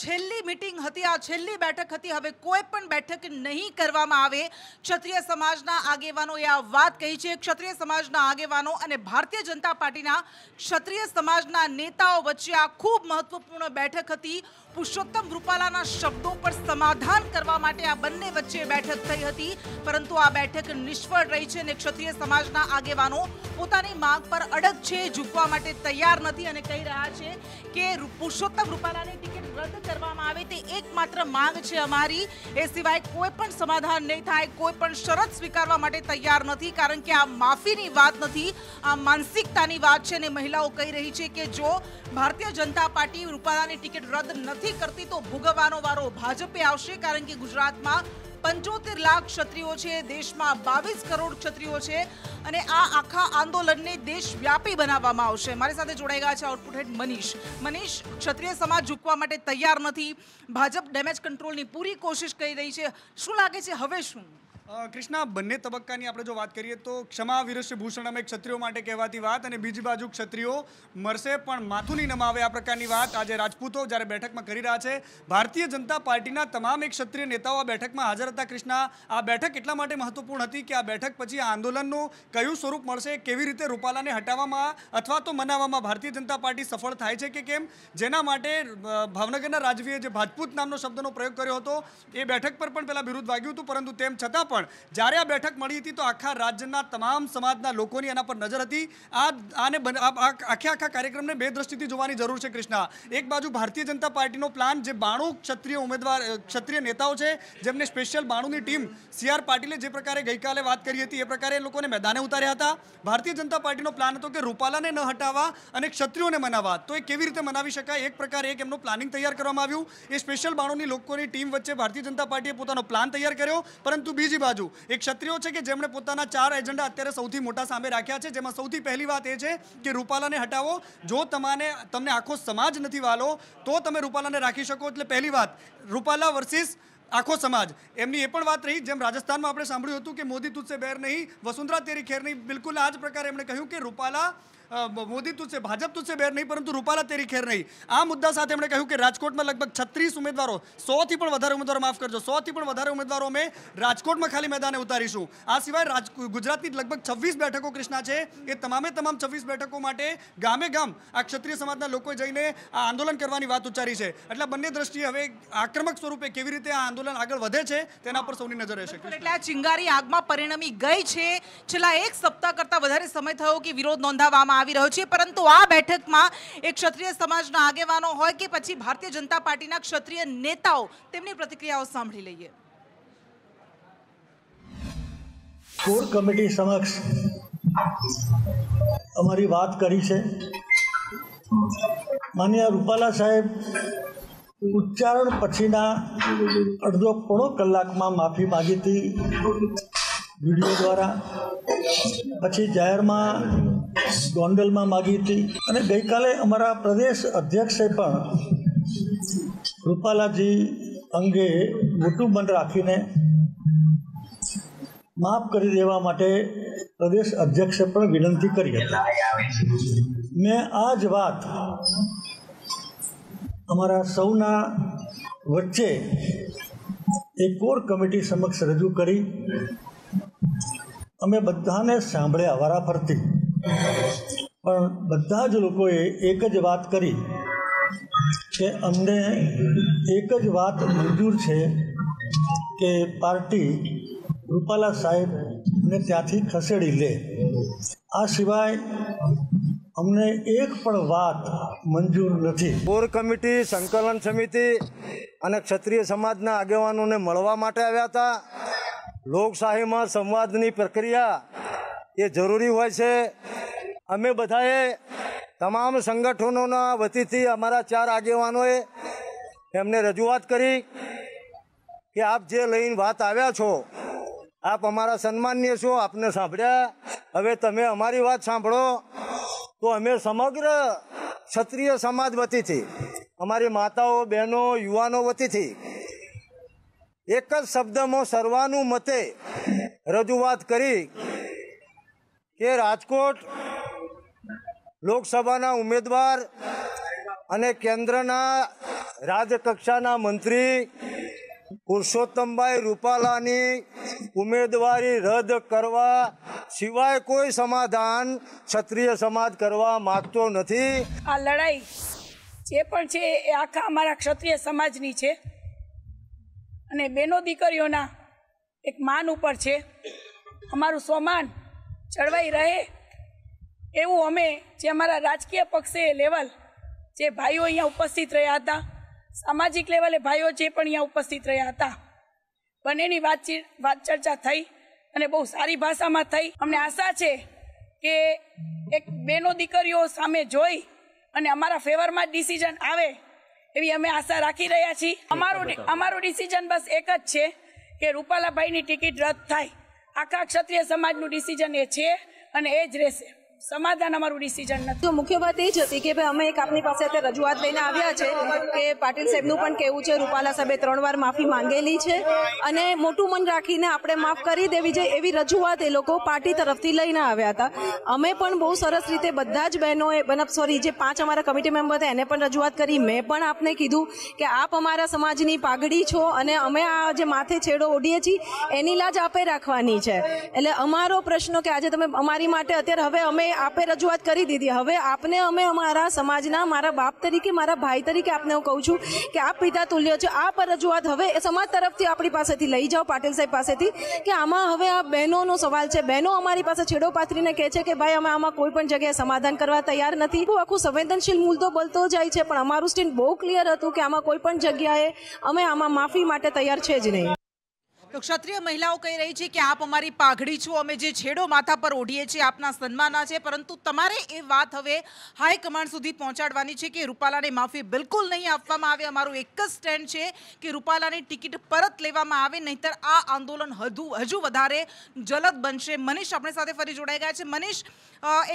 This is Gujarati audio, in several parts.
છેલ્લી મિટિંગ હતી આ છેલ્લી બેઠક હતી હવે કોઈ પણ બેઠક નહીં કરવામાં આવે ક્ષત્રિય સમાજના આગેવાનોએ આ વાત કહી છે ક્ષત્રિય સમાજના આગેવાનો અને ભારતીય જનતા પાર્ટીના ક્ષત્રિય સમાજના નેતાઓ વચ્ચે આ ખૂબ મહત્વપૂર્ણ બેઠક હતી પુરુષોત્તમ રૂપાલાના શબ્દો પર સમાધાન કરવા માટે આ બંને વચ્ચે બેઠક થઈ હતી પરંતુ આ બેઠક નિષ્ફળ રહી છે અને ક્ષત્રિય સમાજના આગેવાનો પોતાની માંગ પર અડગ છે ઝૂકવા માટે તૈયાર નથી અને કહી રહ્યા છે કે પુરુષોત્તમ રૂપાલાની ટિકિટ રદ કરવામાં આવે તે એકમાત્ર માંગ છે અમારી એ સિવાય કોઈ પણ સમાધાન નહીં થાય કોઈ પણ શરત સ્વીકારવા માટે તૈયાર નથી કારણ કે આ માફીની વાત નથી આ માનસિકતાની વાત છે અને મહિલાઓ કહી રહી છે કે જો ભારતીય જનતા પાર્ટી રૂપાલાની ટિકિટ રદ નથી કરતી તો ભોગવવાનો વારો ભાજપે આવશે કારણ કે ગુજરાતમાં પંચોતેર લાખ ક્ષત્રિયો છે દેશમાં બાવીસ કરોડ ક્ષત્રિયો છે અને આ આખા આંદોલનને દેશવ્યાપી બનાવવામાં આવશે મારી સાથે જોડાઈ ગયા છે આઉટપુટ હેડ મનીષ મનીષ ક્ષત્રિય સમાજ ઝૂકવા માટે તૈયાર નથી ભાજપ ડેમેજ કંટ્રોલની પૂરી કોશિશ કરી રહી છે શું લાગે છે હવે શું કૃષ્ણા બંને તબક્કાની આપણે જો વાત કરીએ તો ક્ષમા વિરુષ્ય ભૂષણમ એ ક્ષત્રિયો માટે કહેવાતી વાત અને બીજી બાજુ ક્ષત્રિયો મરશે પણ માથું નહીં નમાવે આ પ્રકારની વાત આજે રાજપૂતો જ્યારે બેઠકમાં કરી રહ્યા છે ભારતીય જનતા પાર્ટીના તમામ એક ક્ષત્રિય નેતાઓ આ બેઠકમાં હાજર હતા કૃષ્ણા આ બેઠક એટલા માટે મહત્વપૂર્ણ હતી કે આ બેઠક પછી આ આંદોલનનું કયું સ્વરૂપ મળશે કેવી રીતે રૂપાલાને હટાવવામાં અથવા તો મનાવવામાં ભારતીય જનતા પાર્ટી સફળ થાય છે કે કેમ જેના માટે ભાવનગરના રાજવીએ જે ભાજપૂત નામનો શબ્દનો પ્રયોગ કર્યો હતો એ બેઠક પર પણ પહેલાં વિરુદ્ધ વાગ્યું હતું પરંતુ તેમ છતાં પણ જ્યારે આ બેઠક મળી હતી તો આખા રાજ્યના તમામ સમાજના લોકોની એના પર નજર હતી આ આને આખે આખા કાર્યક્રમને બે દ્રષ્ટિથી જોવાની જરૂર છે કૃષ્ણા એક બાજુ ભારતીય જનતા પાર્ટીનો પ્લાન જે બાણુ ક્ષત્રિય ઉમેદવાર ક્ષત્રિય નેતાઓ છે જેમને સ્પેશિયલ બાણુની ટીમ સીઆર આર પાટીલે જે પ્રકારે ગઈકાલે વાત કરી હતી એ પ્રકારે એ લોકોને મેદાને ઉતાર્યા હતા ભારતીય જનતા પાર્ટીનો પ્લાન હતો કે રૂપાલાને ન હટાવવા અને ક્ષત્રિયોને મનાવવા તો એ કેવી રીતે મનાવી શકાય એક પ્રકારે એક એમનું પ્લાનિંગ તૈયાર કરવામાં આવ્યું એ સ્પેશિયલ બાણુની લોકોની ટીમ વચ્ચે ભારતીય જનતા પાર્ટીએ પોતાનો પ્લાન તૈયાર કર્યો પરંતુ બીજી બાજુ એક ક્ષત્રિયો છે કે જેમણે પોતાના ચાર એજન્ડા અત્યારે સૌથી મોટા સામે રાખ્યા છે જેમાં સૌથી પહેલી વાત એ છે કે રૂપાલાને હટાવો જો તમાને તમને આખો સમાજ નથી વાલો તો તમે રૂપાલાને રાખી શકો એટલે પહેલી વાત રૂપાલા વર્સિસ આખો સમાજ એમની એ પણ વાત રહી જેમ રાજસ્થાનમાં આપણે સાંભળ્યું હતું કે મોદી તુજસે બેર નહીં વસુંધરા તેરી ખેર નહીં બિલકુલ આ જ પ્રકારે એમણે કહ્યું કે રૂપાલા મોદી તુજસે ભાજપ તુજસે બેર નહીં પરંતુ રૂપાલા તેરી ખેર નહીં આ મુદ્દા સાથે એમણે કહ્યું કે રાજકોટમાં લગભગ છત્રીસ ઉમેદવારો સોથી પણ વધારે ઉમેદવારો માફ કરજો સોથી પણ વધારે ઉમેદવારો અમે રાજકોટમાં ખાલી મેદાને ઉતારીશું આ સિવાય રાજ ગુજરાતની લગભગ છવ્વીસ બેઠકો કૃષ્ણા છે એ તમામે તમામ છવ્વીસ બેઠકો માટે ગામે ગામ આ ક્ષત્રિય સમાજના લોકોએ જઈને આ આંદોલન કરવાની વાત ઉચ્ચારી છે એટલે બંને દ્રષ્ટિએ હવે આક્રમક સ્વરૂપે કેવી રીતે આ આંદોલન આગળ વધે છે તેના પર સૌની નજર રહેશે એટલે આ ચિંગારી આગમાં પરિણમી ગઈ છે છેલ્લા એક સપ્તાહ કરતાં વધારે સમય થયો કે વિરોધ નોંધાવવામાં આવી રહ્યો છે પરંતુ આ બેઠકમાં એક ક્ષત્રિય સમાજના આગેવાનો હોય કે પછી ભારતીય જનતા પાર્ટીના ક્ષત્રિય નેતાઓ તેમની પ્રતિક્રિયાઓ સાંભળી લઈએ કોર કમિટી સમક્ષ અમારી વાત કરી છે માન્ય રૂપાલા સાહેબ ઉચ્ચારણ પછીના અડધો પોણો કલાકમાં માફી માગી હતી વિડીયો દ્વારા પછી જાહેરમાં ગોંડલમાં માગી હતી અને ગઈકાલે અમારા પ્રદેશ અધ્યક્ષે પણ રૂપાલાજી અંગે મોટું બંધ રાખીને માફ કરી દેવા માટે પ્રદેશ અધ્યક્ષે પણ વિનંતી કરી હતી મેં આ જ વાત અમારા સૌના વચ્ચે એક કોર કમિટી સમક્ષ રજૂ કરી અમે બધાને સાંભળ્યા વારાફરતી પણ બધા જ લોકોએ એક જ વાત કરી કે અમને એક જ વાત મંજૂર છે કે પાર્ટી રૂપાલા સાહેબને ત્યાંથી ખસેડી લે આ સિવાય અમને એક પણ વાત મંજૂર નથી કોર કમિટી સંકલન સમિતિ અને ક્ષત્રિય સમાજના આગેવાનોને મળવા માટે આવ્યા હતા લોકશાહીમાં સંવાદની પ્રક્રિયા એ જરૂરી હોય છે અમે બધાએ તમામ સંગઠનોના વતીથી અમારા ચાર આગેવાનોએ એમને રજૂઆત કરી કે આપ જે લઈને વાત આવ્યા છો આપ અમારા સન્માનીય છો આપને સાંભળ્યા હવે તમે અમારી વાત સાંભળો તો અમે સમગ્ર ક્ષત્રિય સમાજ વતીથી અમારી માતાઓ બહેનો યુવાનો વતીથી એક જ શબ્દમાં સર્વાનુમતે રજૂઆત કરી કે રાજકોટ લોકસભાના ઉમેદવાર અને કેન્દ્રના રાજ્યકક્ષાના મંત્રી પુરુષોત્તમભાઈ રૂપાલાની ઉમેદવારી રદ કરવા સિવાય કોઈ સમાધાન ક્ષત્રિય સમાજ કરવા માગતો નથી આ લડાઈ જે પણ છે એ આખા અમારા ક્ષત્રિય સમાજની છે અને બેનો દીકરીઓના એક માન ઉપર છે અમારું સ્વમાન જળવાઈ રહે એવું અમે જે અમારા રાજકીય પક્ષે લેવલ જે ભાઈઓ અહીંયા ઉપસ્થિત રહ્યા હતા સામાજિક લેવલે ભાઈઓ જે પણ અહીંયા ઉપસ્થિત રહ્યા હતા બંનેની વાતચીત વાત ચર્ચા થઈ અને બહુ સારી ભાષામાં થઈ અમને આશા છે કે એક બેનો દીકરીઓ સામે જોઈ અને અમારા ફેવરમાં જ ડિસિઝન આવે એવી અમે આશા રાખી રહ્યા છીએ અમારું અમારું ડિસિઝન બસ એક જ છે કે રૂપાલાભાઈની ટિકિટ રદ થાય આખા ક્ષત્રિય સમાજનું ડિસિઝન એ છે અને એ જ રહેશે સમાધાન અમારું ડિસિઝન નથી તો મુખ્ય વાત એ જ હતી કે ભાઈ અમે એક આપની પાસે અત્યારે રજૂઆત લઈને આવ્યા છે કે પાટીલ સાહેબનું પણ કેવું છે રૂપાલા સાહેબે ત્રણ વાર માફી માંગેલી છે અને મોટું મન રાખીને આપણે માફ કરી દેવી છે એવી રજૂઆત એ લોકો પાર્ટી તરફથી લઈને આવ્યા હતા અમે પણ બહુ સરસ રીતે બધા જ બહેનોએ બનપ સોરી જે પાંચ અમારા કમિટી મેમ્બર હતા એને પણ રજૂઆત કરી મેં પણ આપને કીધું કે આપ અમારા સમાજની પાઘડી છો અને અમે આ જે માથે છેડો ઓઢીએ છીએ એની લાજ આપે રાખવાની છે એટલે અમારો પ્રશ્ન કે આજે તમે અમારી માટે અત્યારે હવે અમે આપે રજૂઆત કરી દીધી હવે આપને અમે અમારા સમાજના મારા બાપ તરીકે મારા ભાઈ તરીકે આપને હું કહું છું કે આપ પિતા તુલ્ય છો આ પર રજૂઆત હવે એ સમાજ તરફથી આપણી પાસેથી લઈ જાઓ પાટીલ સાહેબ પાસેથી કે આમાં હવે આ બહેનોનો સવાલ છે બહેનો અમારી પાસે છેડો પાથરીને કહે છે કે ભાઈ અમે આમાં કોઈ પણ જગ્યાએ સમાધાન કરવા તૈયાર નથી બહુ આખું સંવેદનશીલ મૂલ તો બોલતો જાય છે પણ અમારું સ્ટેન્ડ બહુ ક્લિયર હતું કે આમાં કોઈ પણ જગ્યાએ અમે આમાં માફી માટે તૈયાર છે જ નહીં તો ક્ષત્રિય મહિલાઓ કહી રહી છે કે આપ અમારી પાઘડી છો અમે જે છેડો માથા પર ઓઢીએ છીએ આપના સન્માના છે પરંતુ તમારે એ વાત હવે હાઈકમાન્ડ સુધી પહોંચાડવાની છે કે રૂપાલાને માફી બિલકુલ નહીં આપવામાં આવે અમારું એક જ સ્ટેન્ડ છે કે રૂપાલાની ટિકિટ પરત લેવામાં આવે નહીતર આ આંદોલન હજુ હજુ વધારે જલદ બનશે મનીષ આપણે સાથે ફરી જોડાઈ ગયા છે મનીષ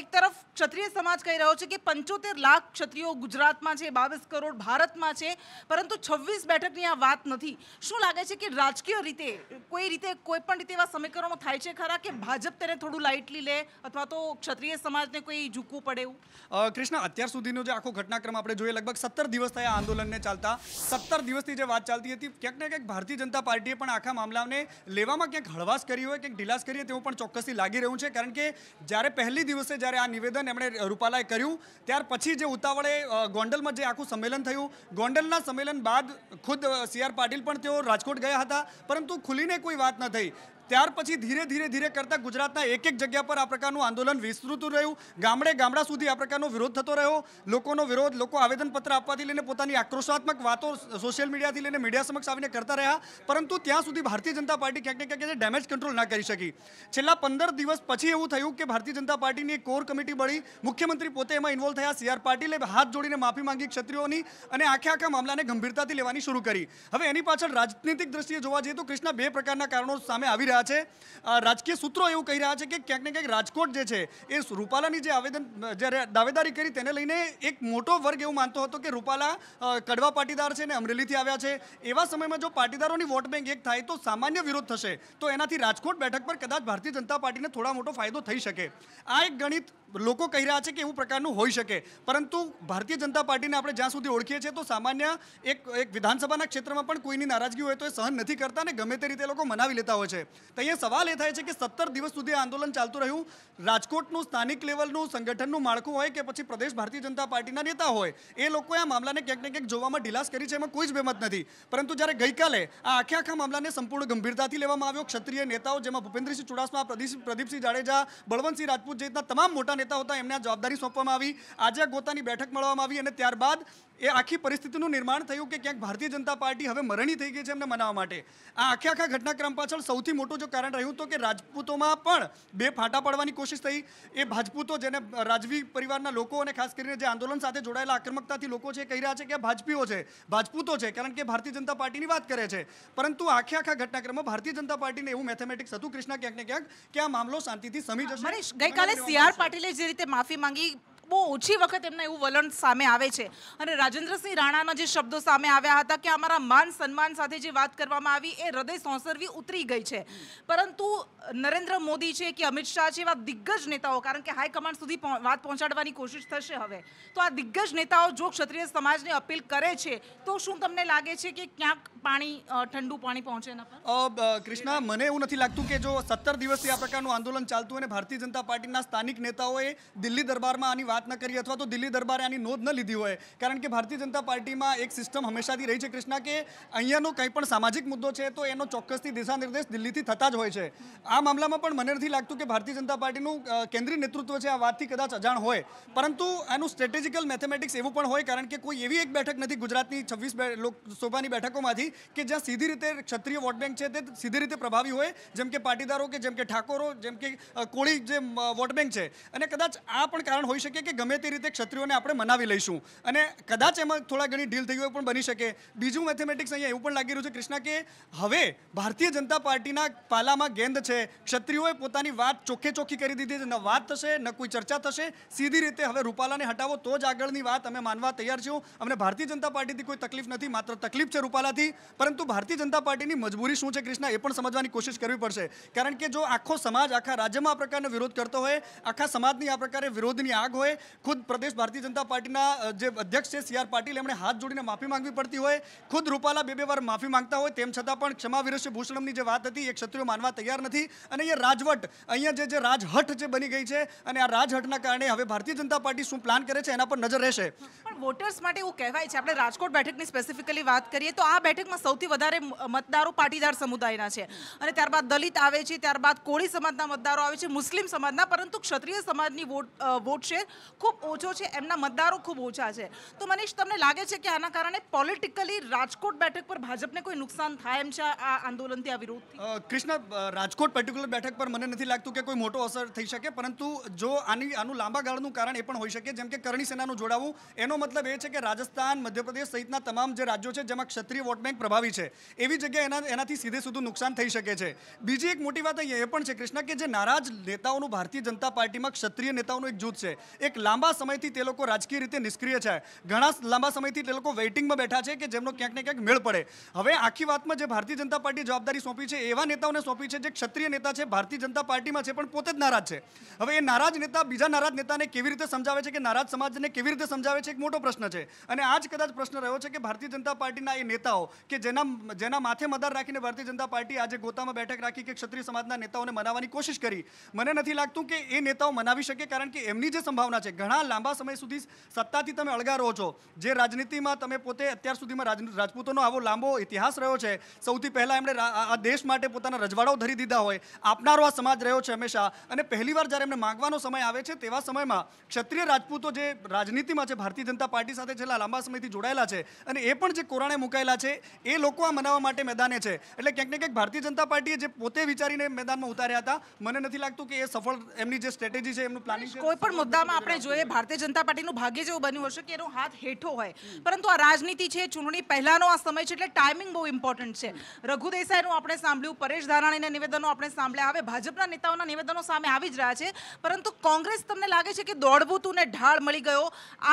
એક તરફ ક્ષત્રિય સમાજ કહી રહ્યો છે કે પંચોતેર લાખ ક્ષત્રિયો ગુજરાતમાં છે બાવીસ કરોડ ભારતમાં છે પરંતુ છવ્વીસ બેઠકની આ વાત નથી શું લાગે છે કે રાજકીય રીતે કોઈ રીતે કોઈ પણ રીતે એવા સમીકરણો થાય છે ખરા કે ભાજપ તેને થોડું લાઇટલી લે અથવા તો ક્ષત્રિય સમાજને કોઈ ઝૂકવું પડે એવું કૃષ્ણ અત્યાર સુધીનો જે આખો ઘટનાક્રમ આપણે જોઈએ લગભગ સત્તર દિવસ થયા આંદોલનને ચાલતા સત્તર દિવસથી જે વાત ચાલતી હતી ક્યાંક ને ક્યાંક ભારતીય જનતા પાર્ટીએ પણ આખા મામલાને લેવામાં ક્યાંક હળવાશ કરી હોય ક્યાંક ઢીલાશ હોય તેવું પણ ચોક્કસથી લાગી રહ્યું છે કારણ કે જ્યારે પહેલી દિવસે જ્યારે આ નિવેદન એમણે રૂપાલાએ કર્યું ત્યાર પછી જે ઉતાવળે ગોંડલમાં જે આખું સંમેલન થયું ગોંડલના સંમેલન બાદ ખુદ સી આર પાટીલ પણ તેઓ રાજકોટ ગયા હતા પરંતુ ખુલીને કોઈ વાત ન થઈ ત્યાર પછી ધીરે ધીરે ધીરે કરતા ગુજરાતના એક એક જગ્યા પર આ પ્રકારનું આંદોલન વિસ્તૃતું રહ્યું ગામડે ગામડા સુધી આ પ્રકારનો વિરોધ થતો રહ્યો લોકોનો વિરોધ લોકો આવેદનપત્ર આપવાથી લઈને પોતાની આક્રોશાત્મક વાતો સોશિયલ મીડિયાથી લઈને મીડિયા સમક્ષ આવીને કરતા રહ્યા પરંતુ ત્યાં સુધી ભારતીય જનતા પાર્ટી ક્યાંક ને ક્યાંક ડેમેજ કંટ્રોલ ના કરી શકી છેલ્લા પંદર દિવસ પછી એવું થયું કે ભારતીય જનતા પાર્ટીની કોર કમિટી બળી મુખ્યમંત્રી પોતે એમાં ઇન્વોલ્વ થયા સીઆર આર પાટીલે હાથ જોડીને માફી માંગી ક્ષત્રિયોની અને આખે આખા મામલાને ગંભીરતાથી લેવાની શરૂ કરી હવે એની પાછળ રાજનીતિક દ્રષ્ટિએ જોવા જઈએ તો કૃષ્ણ બે પ્રકારના કારણો સામે આવી રહ્યા રહ્યા છે રાજકીય સૂત્રો એવું કહી રહ્યા છે કે ક્યાંક ને ક્યાંક રાજકોટ જે છે એ રૂપાલાની જે આવેદન જ્યારે દાવેદારી કરી તેને લઈને એક મોટો વર્ગ એવું માનતો હતો કે રૂપાલા કડવા પાટીદાર છે ને અમરેલીથી આવ્યા છે એવા સમયમાં જો પાટીદારોની વોટ બેંક એક થાય તો સામાન્ય વિરોધ થશે તો એનાથી રાજકોટ બેઠક પર કદાચ ભારતીય જનતા પાર્ટીને થોડા મોટો ફાયદો થઈ શકે આ એક ગણિત લોકો કહી રહ્યા છે કે એવું પ્રકારનું હોઈ શકે પરંતુ ભારતીય જનતા પાર્ટીને આપણે જ્યાં સુધી ઓળખીએ છીએ તો સામાન્ય એક એક વિધાનસભાના ક્ષેત્રમાં પણ કોઈની નારાજગી હોય તો એ સહન નથી કરતા ને ગમે તે રીતે લોકો મનાવી લેતા હોય છે તો અહીંયા સવાલ એ થાય છે કે સત્તર દિવસ સુધી આંદોલન ચાલતું રહ્યું રાજકોટનું સ્થાનિક લેવલનું સંગઠનનું માળખું હોય કે પછી પ્રદેશ ભારતીય જનતા પાર્ટીના નેતા હોય એ લોકોએ આ મામલાને ક્યાંક ને ક્યાંક જોવામાં ઢીલાસ કરી છે એમાં કોઈ જ બેમત નથી પરંતુ જ્યારે ગઈકાલે આ આખે આખા મામલાને સંપૂર્ણ ગંભીરતાથી લેવામાં આવ્યો ક્ષત્રિય નેતાઓ જેમાં ભૂપેન્દ્રસિંહ ચુડાસમા પ્રદીપસિંહ જાડેજા બળવંતસિંહ રાજપૂત સહિતના તમામ મોટા નેતા હતા એમને આ જવાબદારી સોંપવામાં આવી આજે ગોતાની બેઠક મળવામાં આવી અને ત્યારબાદ એ આખી પરિસ્થિતિનું નિર્માણ થયું કે ક્યાંક ભારતીય જનતા પાર્ટી હવે મરણી થઈ ગઈ છે એમને મનાવવા માટે આ આખે આખા ઘટનાક્રમ પાછળ સૌથી મોટો મોટું જો કારણ રહ્યું તો કે રાજપૂતોમાં પણ બે ફાટા પાડવાની કોશિશ થઈ એ ભાજપૂતો જેને રાજવી પરિવારના લોકો અને ખાસ કરીને જે આંદોલન સાથે જોડાયેલા આક્રમકતાથી લોકો છે કહી રહ્યા છે કે ભાજપીઓ છે ભાજપૂતો છે કારણ કે ભારતીય જનતા પાર્ટીની વાત કરે છે પરંતુ આખે આખા ઘટનાક્રમમાં ભારતીય જનતા પાર્ટીને એવું મેથેમેટિક્સ હતું કૃષ્ણા ક્યાંક ને ક્યાંક કે આ મામલો શાંતિથી સમી જશે ગઈકાલે સી આર પાટીલે જે રીતે માફી માંગી બહુ ઓછી વખત એમના એવું વલણ સામે આવે છે અને રાજેન્દ્રસિંહ રાણાના જે શબ્દો સામે આવ્યા હતા કે અમારા માન સન્માન સાથે જે વાત કરવામાં આવી એ હૃદય સોંસરવી ઉતરી ગઈ છે પરંતુ નરેન્દ્ર મોદી છે કે અમિત શાહ છે એવા દિગ્ગજ નેતાઓ કારણ કે હાઈકમાન્ડ સુધી વાત પહોંચાડવાની કોશિશ થશે હવે તો આ દિગ્ગજ નેતાઓ જો ક્ષત્રિય સમાજને અપીલ કરે છે તો શું તમને લાગે છે કે ક્યાંક પાણી ઠંડુ પાણી પહોંચે ના કૃષ્ણા મને એવું નથી લાગતું કે જો સત્તર દિવસથી આ પ્રકારનું આંદોલન ચાલતું અને ભારતીય જનતા પાર્ટીના સ્થાનિક નેતાઓએ દિલ્હી દરબારમાં આની વાત ન કરી અથવા તો દિલ્હી દરબારે આની નોંધ ન લીધી હોય કારણ કે ભારતીય જનતા પાર્ટીમાં એક સિસ્ટમ હંમેશાથી રહી છે કૃષ્ણા કે અહીંયાનો કંઈ પણ સામાજિક મુદ્દો છે તો એનો ચોક્કસથી દિશા નિર્દેશ દિલ્હીથી થતા જ હોય છે આ મામલામાં પણ મને નથી લાગતું કે ભારતીય જનતા પાર્ટીનું કેન્દ્રીય નેતૃત્વ છે આ વાતથી કદાચ અજાણ હોય પરંતુ આનું સ્ટ્રેટેજિકલ મેથેમેટિક્સ એવું પણ હોય કારણ કે કોઈ એવી એક બેઠક નથી ગુજરાતની છવ્વીસ લોકસભાની બેઠકોમાંથી કે જ્યાં સીધી રીતે ક્ષત્રિય વોટ બેંક છે તે સીધી રીતે પ્રભાવી હોય જેમ કે પાટીદારો કે જેમ કે ઠાકોરો જેમ કે કોળી જે વોટ બેંક છે અને કદાચ આ પણ કારણ હોઈ શકે કે ગમે તે રીતે ક્ષત્રિયોને આપણે મનાવી લઈશું અને કદાચ એમાં થોડા ઘણી ઢીલ થઈ હોય પણ બની શકે બીજું મેથેમેટિક્સ અહીંયા એવું પણ લાગી રહ્યું છે કૃષ્ણા કે હવે ભારતીય જનતા પાર્ટીના પાલામાં ગેંદ છે ક્ષત્રિયોએ પોતાની વાત ચોખ્ખે ચોખ્ખી કરી દીધી છે ન વાત થશે ન કોઈ ચર્ચા થશે સીધી રીતે હવે રૂપાલાને હટાવો તો જ આગળની વાત અમે માનવા તૈયાર છીએ અમને ભારતીય જનતા પાર્ટીથી કોઈ તકલીફ નથી માત્ર તકલીફ છે રૂપાલાથી પરંતુ ભારતીય જનતા પાર્ટીની મજબૂરી શું છે કૃષ્ણ એ પણ સમજવાની કોશિશ કરવી પડશે કારણ કે જો આખો સમાજ આખા રાજ્યમાં આ પ્રકારનો વિરોધ કરતો હોય આખા સમાજની આ પ્રકારે વિરોધની આગ હોય ખુદ પ્રદેશ ભારતીય જનતા પાર્ટીના જે અધ્યક્ષ છે સી આર પાટીલ એમણે હાથ જોડીને માફી માંગવી પડતી હોય ખુદ રૂપાલા બે બે વાર માફી માંગતા હોય તેમ છતાં પણ ક્ષમા વિરસ્ય ભૂષણમની જે વાત હતી એ ક્ષત્રિયો માનવા તૈયાર નથી અને એ રાજવટ અહીંયા જે જે રાજહટ જે બની ગઈ છે અને આ રાજહટના કારણે હવે ભારતીય જનતા પાર્ટી શું પ્લાન કરે છે એના પર નજર રહેશે પણ વોટર્સ માટે એવું કહેવાય છે આપણે રાજકોટ બેઠકની સ્પેસિફિકલી વાત કરીએ તો આ બેઠકમાં સૌથી વધારે મતદારો પાટીદાર સમુદાયના છે અને ત્યારબાદ દલિત આવે છે ત્યારબાદ કોળી સમાજના મતદારો આવે છે મુસ્લિમ સમાજના પરંતુ ક્ષત્રિય સમાજની વોટ વોટ શેર ખૂબ ઓછો છે એમના મતદારો ખૂબ ઓછા છે તો મનીષ તમને લાગે છે કે આના કારણે પોલિટિકલી રાજકોટ બેઠક પર ભાજપને કોઈ નુકસાન થાય એમ છે આ આંદોલનથી આ વિરોધ કૃષ્ણ રાજકોટ પર્ટિક્યુલર બેઠક પર મને નથી લાગતું કે કોઈ મોટો અસર થઈ શકે પરંતુ જો આની આનું લાંબા ગાળનું કારણ એ પણ હોઈ શકે જેમ કે કરણી સેનાનું જોડાવું એનો મતલબ એ છે કે રાજસ્થાન મધ્યપ્રદેશ સહિતના તમામ જે રાજ્યો છે જેમાં ક્ષત્રિય વોટ બેંક પ્રભાવી છે એવી જગ્યાએ એના એનાથી સીધે સીધું નુકસાન થઈ શકે છે બીજી એક મોટી વાત એ પણ છે કૃષ્ણ કે જે નારાજ નેતાઓનું ભારતીય જનતા પાર્ટીમાં ક્ષત્રિય નેતાઓનું એક જૂથ છે એ એક લાંબા સમયથી તે લોકો રાજકીય રીતે નિષ્ક્રિય છે ઘણા લાંબા સમયથી તે લોકો વેઇટિંગમાં બેઠા છે કે જેમનો ક્યાંક ને ક્યાંક મેળ પડે હવે આખી વાતમાં જે ભારતીય જનતા પાર્ટી જવાબદારી સોંપી છે એવા નેતાઓને સોંપી છે જે ક્ષત્રિય નેતા છે ભારતીય જનતા પાર્ટીમાં છે પણ પોતે જ નારાજ છે હવે એ નારાજ નેતા બીજા નારાજ નેતાને કેવી રીતે સમજાવે છે કે નારાજ સમાજને કેવી રીતે સમજાવે છે એક મોટો પ્રશ્ન છે અને આ જ કદાચ પ્રશ્ન રહ્યો છે કે ભારતીય જનતા પાર્ટીના એ નેતાઓ કે જેના જેના માથે મદાર રાખીને ભારતીય જનતા પાર્ટી આજે ગોતામાં બેઠક રાખી કે ક્ષત્રિય સમાજના નેતાઓને મનાવવાની કોશિશ કરી મને નથી લાગતું કે એ નેતાઓ મનાવી શકે કારણ કે એમની જે સંભાવના છે ઘણા લાંબા સમય સુધી સત્તાથી તમે અળગા રહો છો જે રાજનીતિમાં તમે પોતે અત્યાર સુધીમાં રાજપૂતોનો આવો લાંબો ઇતિહાસ રહ્યો છે સૌથી પહેલાં એમણે આ દેશ માટે પોતાના રજવાડાઓ ધરી દીધા હોય આપનારો આ સમાજ રહ્યો છે હંમેશા અને પહેલીવાર જ્યારે એમને માગવાનો સમય આવે છે તેવા સમયમાં ક્ષત્રિય રાજપૂતો જે રાજનીતિમાં છે ભારતીય જનતા પાર્ટી સાથે છેલ્લા લાંબા સમયથી જોડાયેલા છે અને એ પણ જે કોરાણે મુકાયેલા છે એ લોકો આ મનાવવા માટે મેદાને છે એટલે ક્યાંક ને ક્યાંક ભારતીય જનતા પાર્ટીએ જે પોતે વિચારીને મેદાનમાં ઉતાર્યા હતા મને નથી લાગતું કે એ સફળ એમની જે સ્ટ્રેટેજી છે એમનું પ્લાનિંગ કોઈ પણ મુદ્દામાં આપણે આપણે જોઈએ ભારતીય જનતા પાર્ટીનું ભાગ્ય જેવું બન્યું હશે કે એનો હાથ હેઠો હોય પરંતુ આ રાજનીતિ છે ચૂંટણી પહેલાંનો આ સમય છે એટલે ટાઈમિંગ બહુ ઇમ્પોર્ટન્ટ છે રઘુ દેસાઈનું આપણે સાંભળ્યું પરેશ ધારાણીના નિવેદનો આપણે સાંભળ્યા હવે ભાજપના નેતાઓના નિવેદનો સામે આવી જ રહ્યા છે પરંતુ કોંગ્રેસ તમને લાગે છે કે દોડવું તું ને ઢાળ મળી ગયો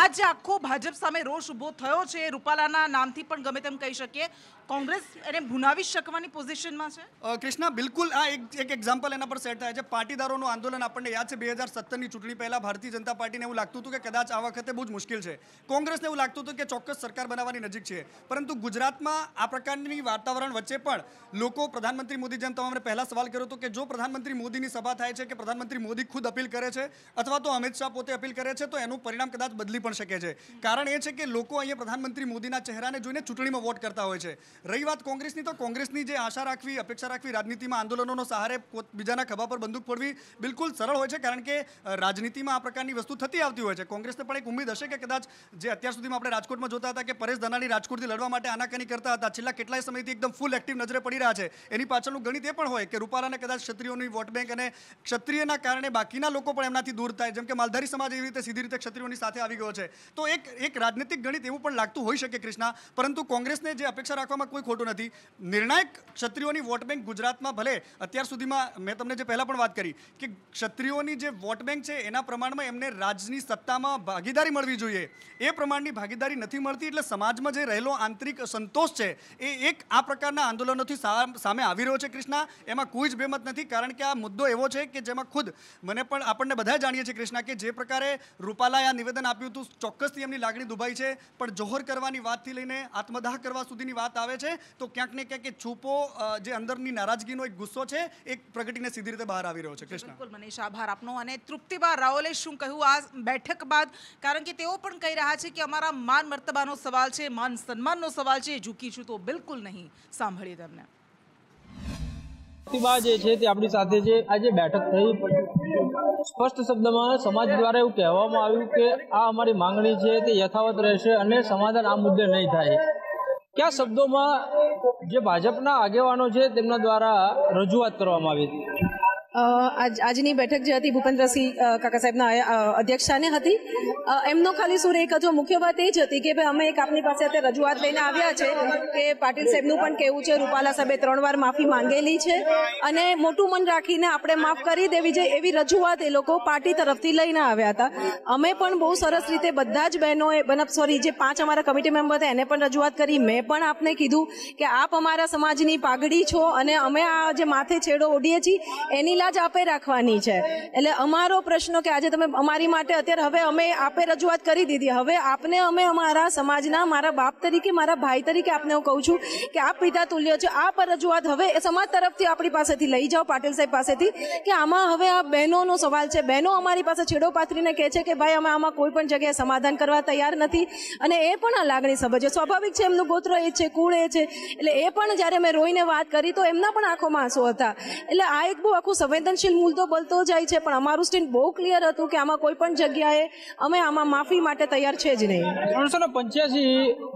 આજે આખો ભાજપ સામે રોષ ઊભો થયો છે રૂપાલાના નામથી પણ ગમે તેમ કહી શકીએ કોંગ્રેસ એને ભુનાવી શકવાની પોઝિશનમાં છે કૃષ્ણા બિલકુલ આ એક એક એક્ઝામ્પલ એના પર સેટ થાય છે પાટીદારોનું આંદોલન આપણને યાદ છે બે હજાર સત્તરની ચૂંટણી પહેલાં ભારતીય જનતા પાર્ટીને એવું લાગતું હતું કે કદાચ આ વખતે બહુ જ મુશ્કેલ છે કોંગ્રેસને એવું લાગતું હતું કે ચોક્કસ સરકાર બનાવવાની નજીક છે પરંતુ ગુજરાતમાં આ પ્રકારની વાતાવરણ વચ્ચે પણ લોકો પ્રધાનમંત્રી મોદી જેમ તમારે પહેલાં સવાલ કર્યો હતો કે જો પ્રધાનમંત્રી મોદીની સભા થાય છે કે પ્રધાનમંત્રી મોદી ખુદ અપીલ કરે છે અથવા તો અમિત શાહ પોતે અપીલ કરે છે તો એનું પરિણામ કદાચ બદલી પણ શકે છે કારણ એ છે કે લોકો અહીંયા પ્રધાનમંત્રી મોદીના ચહેરાને જોઈને ચૂંટણીમાં વોટ કરતા હોય છે રહી વાત કોંગ્રેસની તો કોંગ્રેસની જે આશા રાખવી અપેક્ષા રાખવી રાજનીતિમાં આંદોલનોનો સહારે બીજાના ખભા પર બંદૂક પડવી બિલકુલ સરળ હોય છે કારણ કે રાજનીતિમાં આ પ્રકારની વસ્તુ થતી આવતી હોય છે કોંગ્રેસને પણ એક ઉમ્મીદ હશે કે કદાચ જે અત્યાર સુધીમાં આપણે રાજકોટમાં જોતા હતા કે પરેશ ધાનાણી રાજકોટથી લડવા માટે આનાકાની કરતા હતા છેલ્લા કેટલાય સમયથી એકદમ ફૂલ એક્ટિવ નજરે પડી રહ્યા છે એની પાછળનું ગણિત એ પણ હોય કે રૂપાલાને કદાચ ક્ષત્રિયોની વોટ બેંક અને ક્ષત્રિયના કારણે બાકીના લોકો પણ એમનાથી દૂર થાય જેમ કે માલધારી સમાજ એવી રીતે સીધી રીતે ક્ષત્રિયોની સાથે આવી ગયો છે તો એક એક રાજનૈતિક ગણિત એવું પણ લાગતું હોઈ શકે કૃષ્ણા પરંતુ કોંગ્રેસને જે અપેક્ષા રાખવામાં કોઈ ખોટું નથી નિર્ણાયક ક્ષત્રિયોની વોટ બેંક ગુજરાતમાં ભલે અત્યાર સુધીમાં મેં તમને જે પહેલાં પણ વાત કરી કે ક્ષત્રિયોની જે વોટ બેંક છે એના પ્રમાણમાં એમને રાજની સત્તામાં ભાગીદારી મળવી જોઈએ એ પ્રમાણની ભાગીદારી નથી મળતી એટલે સમાજમાં જે રહેલો આંતરિક સંતોષ છે એ એક આ પ્રકારના આંદોલનોથી સામે આવી રહ્યો છે કૃષ્ણા એમાં કોઈ જ બેમત નથી કારણ કે આ મુદ્દો એવો છે કે જેમાં ખુદ મને પણ આપણને બધા જાણીએ છીએ કૃષ્ણા કે જે પ્રકારે રૂપાલાએ આ નિવેદન આપ્યું હતું ચોક્કસથી એમની લાગણી દુભાઈ છે પણ જોહર કરવાની વાતથી લઈને આત્મદાહ કરવા સુધીની વાત આવે આવે છે તો ક્યાંક ને ક્યાંક એ જે અંદરની નારાજગીનો એક ગુસ્સો છે એ પ્રગટીને સીધી રીતે બહાર આવી રહ્યો છે કૃષ્ણ મનીષ આભાર આપનો અને તૃપ્તિબા રાઓલે શું કહ્યું આ બેઠક બાદ કારણ કે તેઓ પણ કહી રહ્યા છે કે અમારા માન મર્તબાનો સવાલ છે માન સન્માનનો સવાલ છે ઝૂકીશું તો બિલકુલ નહીં સાંભળીએ તમને પ્રતિભા જે છે તે આપણી સાથે છે આ બેઠક થઈ સ્પષ્ટ શબ્દમાં સમાજ દ્વારા એવું કહેવામાં આવ્યું કે આ અમારી માંગણી છે તે યથાવત રહેશે અને સમાધાન આ મુદ્દે નહીં થાય કયા શબ્દોમાં જે ભાજપના આગેવાનો છે તેમના દ્વારા રજૂઆત કરવામાં આવી હતી આજની બેઠક જે હતી ભૂપેન્દ્રસિંહ કાકા સાહેબના અધ્યક્ષાને હતી એમનો ખાલી સુર એક મુખ્ય વાત એ જ હતી કે ભાઈ અમે એક આપની પાસે અત્યારે રજૂઆત લઈને આવ્યા છે કે પાટીલ સાહેબનું પણ કેવું છે રૂપાલા સાહેબે ત્રણ વાર માફી માંગેલી છે અને મોટું મન રાખીને આપણે માફ કરી દેવી છે એવી રજૂઆત એ લોકો પાર્ટી તરફથી લઈને આવ્યા હતા અમે પણ બહુ સરસ રીતે બધા જ બહેનોએ બનપ સોરી જે પાંચ અમારા કમિટી મેમ્બર હતા એને પણ રજૂઆત કરી મેં પણ આપને કીધું કે આપ અમારા સમાજની પાઘડી છો અને અમે આ જે માથે છેડો ઓઢીએ છીએ એની મહિલા જ આપે રાખવાની છે એટલે અમારો પ્રશ્ન કે આજે તમે અમારી માટે અત્યારે હવે અમે આપે રજૂઆત કરી દીધી હવે આપને અમે અમારા સમાજના મારા બાપ તરીકે મારા ભાઈ તરીકે આપને હું કહું છું કે આપ પિતા તુલ્ય છે આ પર રજૂઆત હવે એ સમાજ તરફથી આપણી પાસેથી લઈ જાઓ પાટીલ સાહેબ પાસેથી કે આમાં હવે આ બહેનોનો સવાલ છે બહેનો અમારી પાસે છેડો પાથરીને કહે છે કે ભાઈ અમે આમાં કોઈ પણ જગ્યાએ સમાધાન કરવા તૈયાર નથી અને એ પણ આ લાગણી સભર છે સ્વાભાવિક છે એમનું ગોત્ર એ છે કુળ એ છે એટલે એ પણ જ્યારે મેં રોઈને વાત કરી તો એમના પણ આંખોમાં આંસુ હતા એટલે આ એક બહુ આખું સંવેદનશીલ મુદ્દો બનતો જાય છે પણ અમારું સ્ટેન્ડ બહુ ક્લિયર હતું કે આમાં કોઈ પણ જગ્યાએ અમે આમાં માફી માટે તૈયાર છે જ નહીં ત્રણસો પંચ્યાસી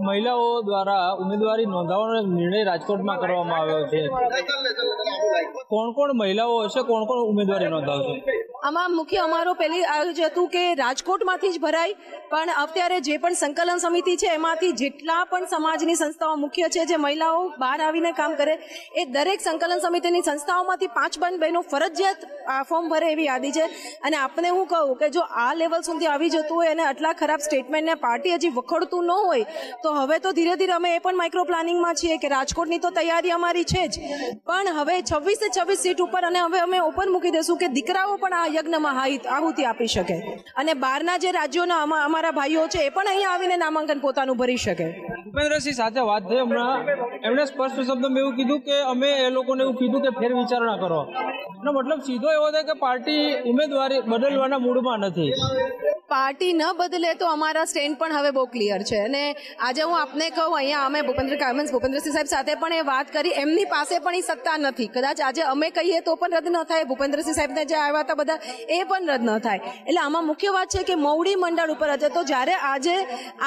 મહિલાઓ દ્વારા ઉમેદવારી નોંધાવવાનો નિર્ણય રાજકોટમાં કરવામાં આવ્યો છે કોણ કોણ મહિલાઓ હશે કોણ કોણ ઉમેદવારી નોંધાવશે આમાં મુખ્ય અમારો પહેલી આયોજન હતું કે રાજકોટમાંથી જ ભરાય પણ અત્યારે જે પણ સંકલન સમિતિ છે એમાંથી જેટલા પણ સમાજની સંસ્થાઓ મુખ્ય છે જે મહિલાઓ બહાર આવીને કામ કરે એ દરેક સંકલન સમિતિની સંસ્થાઓમાંથી પાંચ બંધ બહેનો ફરજિયાત આ ફોર્મ ભરે એવી યાદી છે અને આપને હું કહું કે જો આ લેવલ સુધી આવી જતું હોય અને આટલા ખરાબ સ્ટેટમેન્ટને પાર્ટી હજી વખોડતું ન હોય તો હવે તો ધીરે ધીરે અમે એ પણ માઇક્રો પ્લાનિંગમાં છીએ કે રાજકોટની તો તૈયારી અમારી છે જ પણ હવે છવ્વીસે છવ્વીસ સીટ ઉપર અને હવે અમે ઓપન મૂકી દઈશું કે દીકરાઓ પણ આ યજ્ઞમાં આહુતિ આપી શકે અને બહારના જે રાજ્યોના અમારા ભાઈઓ છે એ પણ અહીંયા આવીને નામાંકન પોતાનું ભરી શકે ભૂપેન્દ્રસિંહ સાથે વાત થઈ હમણાં એમણે સ્પષ્ટ શબ્દમાં એવું કીધું કે અમે એ લોકોને એવું કીધું કે ફેર વિચારણા કરો એનો મતલબ સીધો એવો છે કે પાર્ટી ઉમેદવારી બદલવાના મૂડમાં નથી પાર્ટી ન બદલે તો અમારા સ્ટેન્ડ પણ હવે બહુ ક્લિયર છે અને આજે હું આપને કહું અહીંયા અમે ભૂપેન્દ્ર કામન્સ ભૂપેન્દ્રસિંહ સાહેબ સાથે પણ એ વાત કરી એમની પાસે પણ એ સત્તા નથી કદાચ આજે અમે કહીએ તો પણ રદ ન થાય ભૂપેન્દ્રસિંહ સાહેબને જે આવ્યા હતા બધા હતા એ પણ રદ ન થાય એટલે આમાં મુખ્ય વાત છે કે મવડી મંડળ ઉપર હતા તો જ્યારે આજે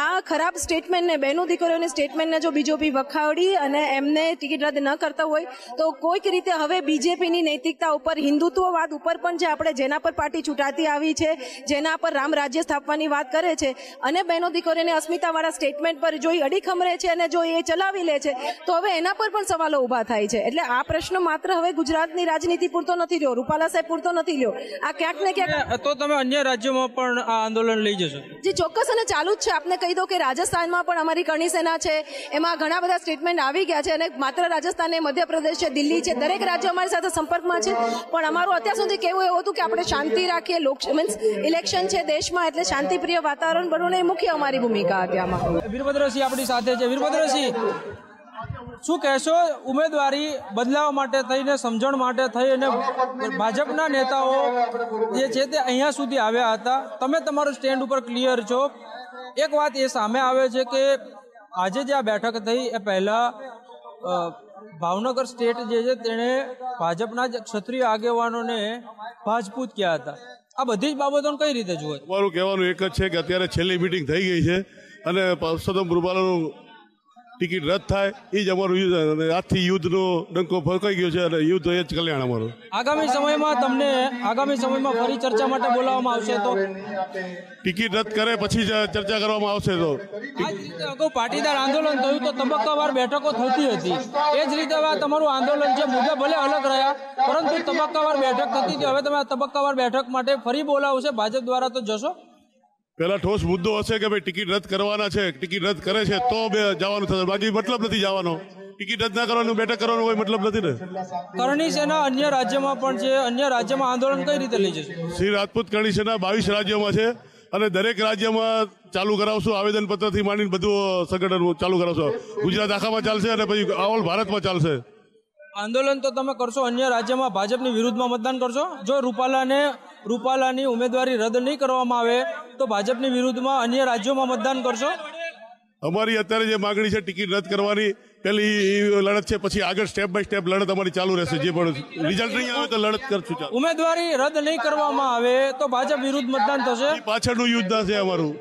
આ ખરાબ સ્ટેટમેન્ટને બહેનો દીકરીઓની સ્ટેટમેન્ટને જો બીજેપી વખાવડી અને એમને ટિકિટ રદ ન કરતા હોય તો કોઈક રીતે હવે બીજેપીની નૈતિકતા ઉપર હિન્દુત્વવાદ ઉપર પણ જે આપણે જેના પર પાર્ટી છૂટાતી આવી છે જેના પર રામ રાજ્ય સ્થાપવાની વાત કરે છે અને બહેનો દીકરીઓને અસ્મિતાવાળા સ્ટેટમેન્ટ પર જો એ અડીખમરે છે અને જો એ ચલાવી લે છે તો હવે એના પર પણ સવાલો ઊભા થાય છે એટલે આ પ્રશ્ન માત્ર હવે ગુજરાતની રાજનીતિ પૂરતો નથી રહ્યો રૂપાલા સાહેબ પૂરતો નથી રહ્યો આ ક્યાંક ને ક્યાંક તો તમે અન્ય રાજ્યોમાં પણ આ આંદોલન લઈ જશો જે ચોક્કસ અને ચાલુ જ છે આપને કહી દો કે રાજસ્થાનમાં પણ અમારી ઘણી સેના છે એમાં ઘણા બધા સ્ટેટમેન્ટ આવી ગયા છે અને માત્ર રાજસ્થાન ને મધ્યપ્રદેશ છે દિલ્હી છે દરેક રાજ્ય અમારી સાથે સંપર્કમાં છે પણ અમારું અત્યાર સુધી કેવું એવું હતું કે આપણે શાંતિ રાખીએ લોક મીન્સ ઇલેક્શન છે દેશમાં એટલે શાંતિપ્રિય વાતાવરણ બનવું એ મુખ્ય અમારી ભૂમિકા હતી આમાં વીરભદ્રસિંહ આપણી સાથે છે વીરભદ્રસિંહ શું કહેશો ઉમેદવારી બદલાવ માટે થઈને સમજણ માટે થઈ અને ભાજપના નેતાઓ જે છે તે અહીંયા સુધી આવ્યા હતા તમે તમારું સ્ટેન્ડ ઉપર ક્લિયર છો એક વાત એ સામે આવે છે કે આજે જે આ બેઠક થઈ એ પહેલાં ભાવનગર સ્ટેટ જે છે તેણે ભાજપના જ ક્ષત્રિય આગેવાનોને ભાજપૂત કયા હતા આ બધી જ બાબતોને કઈ રીતે જુએ મારું કહેવાનું એક જ છે કે અત્યારે છેલ્લી મિટિંગ થઈ ગઈ છે અને પરસોત્તમ રૂપાલાનું ટિકિટ રદ થાય એ જ અમારું યુદ્ધ અને યુદ્ધનો ડંકો ફરકાઈ ગયો છે અને યુદ્ધ એ જ કલ્યાણ અમારું આગામી સમયમાં તમને આગામી સમયમાં ફરી ચર્ચા માટે બોલાવવામાં આવશે તો ટિકિટ રદ કરે પછી ચર્ચા કરવામાં આવશે તો અગાઉ પાટીદાર આંદોલન થયું તો તબક્કાવાર બેઠકો થતી હતી એ જ રીતે હવે તમારું આંદોલન છે મુદ્દે ભલે અલગ રહ્યા પરંતુ તબક્કાવાર બેઠક થતી હતી હવે તમે તબક્કાવાર બેઠક માટે ફરી બોલાવશે ભાજપ દ્વારા તો જશો પેલા ઠોસ મુદ્દો હશે કે ભાઈ ટિકિટ રદ કરવાના છે ટિકિટ રદ કરે છે તો બે જવાનું થશે બાકી મતલબ નથી જવાનો ટિકિટ રદ ના કરવાનું બેઠક કરવાનું કોઈ મતલબ નથી ને કરણી સેના અન્ય રાજ્યમાં પણ છે અન્ય રાજ્યમાં આંદોલન કઈ રીતે લઈ જશે શ્રી રાજપૂત કરણી સેના બાવીસ રાજ્યોમાં છે અને દરેક રાજ્યમાં ચાલુ કરાવશું આવેદનપત્રથી માંડીને બધું સંગઠન ચાલુ કરાવશું ગુજરાત આખામાં ચાલશે અને પછી ઓલ ભારતમાં ચાલશે આંદોલન તો તમે કરશો અન્ય રાજ્યમાં ભાજપની વિરુદ્ધમાં મતદાન કરશો જો રૂપાલાને રૂપાલાની ઉમેદવારી રદ નહીં કરવામાં આવે તો ભાજપની વિરુદ્ધમાં અન્ય રાજ્યોમાં મતદાન કરશો અમારી અત્યારે જે માગણી છે ટિકિટ રદ કરવાની પેલી લડત છે પછી આગળ સ્ટેપ બાય સ્ટેપ લડત અમારી ચાલુ રહેશે જે પણ રિઝલ્ટ નહીં આવે તો લડત કરશું ઉમેદવારી રદ નહીં કરવામાં આવે તો ભાજપ વિરુદ્ધ મતદાન થશે પાછળનું યુદ્ધ છે અમારું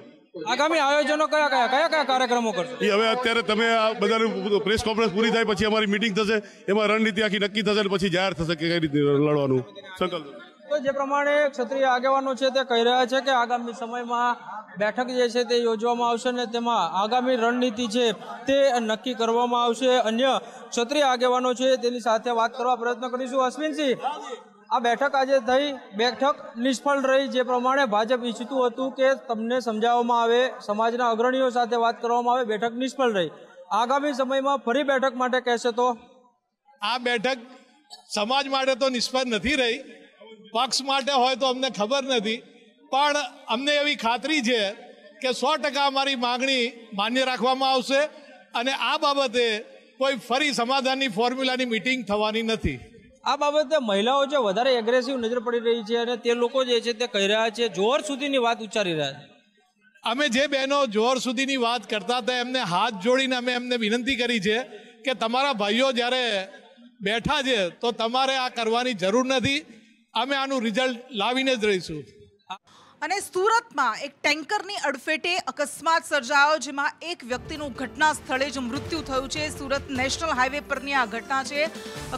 આગામી આયોજનો કયા કયા કયા કયા કાર્યક્રમો કરશે હવે અત્યારે તમે આ બધાની પ્રેસ કોન્ફરન્સ પૂરી થાય પછી અમારી મિટિંગ થશે એમાં રણનીતિ આખી નક્કી થશે પછી જાહેર થશે કે કઈ રીતે લડવાનું સંકલ્પ તો જે પ્રમાણે ક્ષત્રિય આગેવાનો છે તે કહી રહ્યા છે કે આગામી સમયમાં બેઠક જે છે તે યોજવામાં આવશે અને તેમાં આગામી રણનીતિ છે તે નક્કી કરવામાં આવશે અન્ય ક્ષત્રિય આગેવાનો છે તેની સાથે વાત કરવા પ્રયત્ન કરીશું અશ્વિનસિંહ આ બેઠક આજે થઈ બેઠક નિષ્ફળ રહી જે પ્રમાણે ભાજપ ઈચ્છતું હતું કે તમને સમજાવવામાં આવે સમાજના અગ્રણીઓ સાથે વાત કરવામાં આવે બેઠક નિષ્ફળ રહી આગામી સમયમાં ફરી બેઠક માટે કહેશે તો આ બેઠક સમાજ માટે તો નિષ્ફળ નથી રહી પક્ષ માટે હોય તો અમને ખબર નથી પણ અમને એવી ખાતરી છે કે સો ટકા અમારી માગણી માન્ય રાખવામાં આવશે અને આ બાબતે કોઈ ફરી સમાધાનની ફોર્મ્યુલાની મિટિંગ થવાની નથી આ બાબતે મહિલાઓ જે વધારે એગ્રેસિવ નજર પડી રહી છે અને તે લોકો જે છે તે કહી રહ્યા છે જોર સુધીની વાત ઉચ્ચારી રહ્યા છે અમે જે બહેનો જોર સુધીની વાત કરતા હતા એમને હાથ જોડીને અમે એમને વિનંતી કરી છે કે તમારા ભાઈઓ જ્યારે બેઠા છે તો તમારે આ કરવાની જરૂર નથી અમે આનું રિઝલ્ટ લાવીને જ રહીશું અને સુરતમાં એક ટેન્કરની અડફેટે અકસ્માત સર્જાયો જેમાં એક વ્યક્તિનું ઘટના સ્થળે જ મૃત્યુ થયું છે સુરત નેશનલ હાઈવે પરની આ ઘટના છે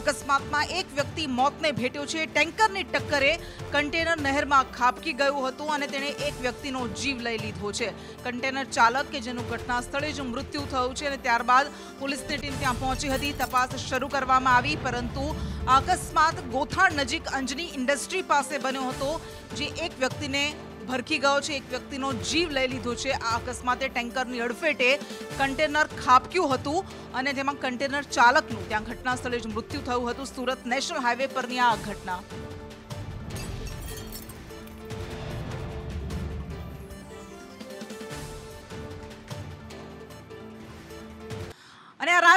અકસ્માતમાં એક વ્યક્તિ મોતને ભેટ્યો છે ટેન્કરની ટક્કરે કન્ટેનર નહેરમાં ખાબકી ગયું હતું અને તેણે એક વ્યક્તિનો જીવ લઈ લીધો છે કન્ટેનર ચાલક કે જેનું ઘટના સ્થળે જ મૃત્યુ થયું છે અને ત્યારબાદ પોલીસની ટીમ ત્યાં પહોંચી હતી તપાસ શરૂ કરવામાં આવી પરંતુ અકસ્માત ગોથાણ નજીક અંજની ઇન્ડસ્ટ્રી પાસે બન્યો હતો જે એક વ્યક્તિને ભરખી ગયો છે એક વ્યક્તિનો જીવ લઈ લીધો છે આ અકસ્માતે ટેન્કરની અડફેટે કન્ટેનર ખાપક્યું હતું અને તેમાં કન્ટેનર ચાલકનું ત્યાં ઘટના સ્થળે જ મૃત્યુ થયું હતું સુરત નેશનલ હાઈવે પરની આ ઘટના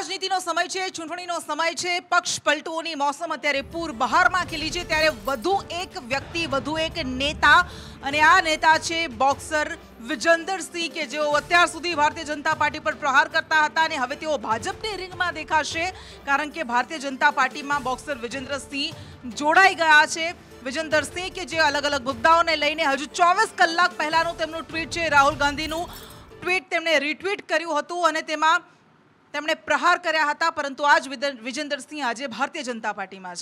રાજનીતિનો સમય છે ચૂંટણીનો સમય છે પક્ષ પલટોની મોસમ અત્યારે પૂર બહારમાં ખીલી છે ત્યારે વધુ એક વ્યક્તિ વધુ એક નેતા અને આ નેતા છે બોક્સર વિજેન્દરસિંહ કે જેઓ અત્યાર સુધી ભારતીય જનતા પાર્ટી પર પ્રહાર કરતા હતા અને હવે તેઓ ભાજપની રિંગમાં દેખાશે કારણ કે ભારતીય જનતા પાર્ટીમાં બોક્સર વિજેન્દ્રસિંહ જોડાઈ ગયા છે વિજેન્દર સિંહ કે જે અલગ અલગ મુદ્દાઓને લઈને હજુ ચોવીસ કલાક પહેલાનું તેમનું ટ્વીટ છે રાહુલ ગાંધીનું ટ્વીટ તેમણે રિટ્વીટ કર્યું હતું અને તેમાં प्रहार પ્રહાર કર્યા હતા પરંતુ આ જ વિજેન્દરસિંહ આજે ભારતીય જનતા પાર્ટીમાં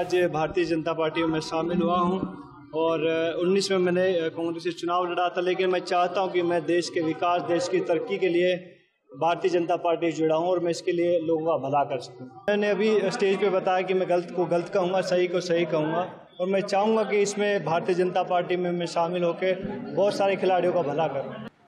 आज भारतीय जनता पार्टी में शामिल हुआ हूँ और उन्नीस में मैंने कांग्रेस से चुनाव लड़ा था लेकिन मैं चाहता हूँ कि मैं देश के विकास देश की तरक्की के लिए भारतीय जनता पार्टी जुड़ा हूँ और मैं इसके लिए लोगों का भला कर सकूँ मैंने अभी स्टेज पे बताया कि मैं गलत को गलत कहूँगा सही को सही कहूँगा और मैं चाहूँगा कि इसमें भारतीय जनता पार्टी में मैं शामिल होकर बहुत सारे खिलाड़ियों का भला करूँ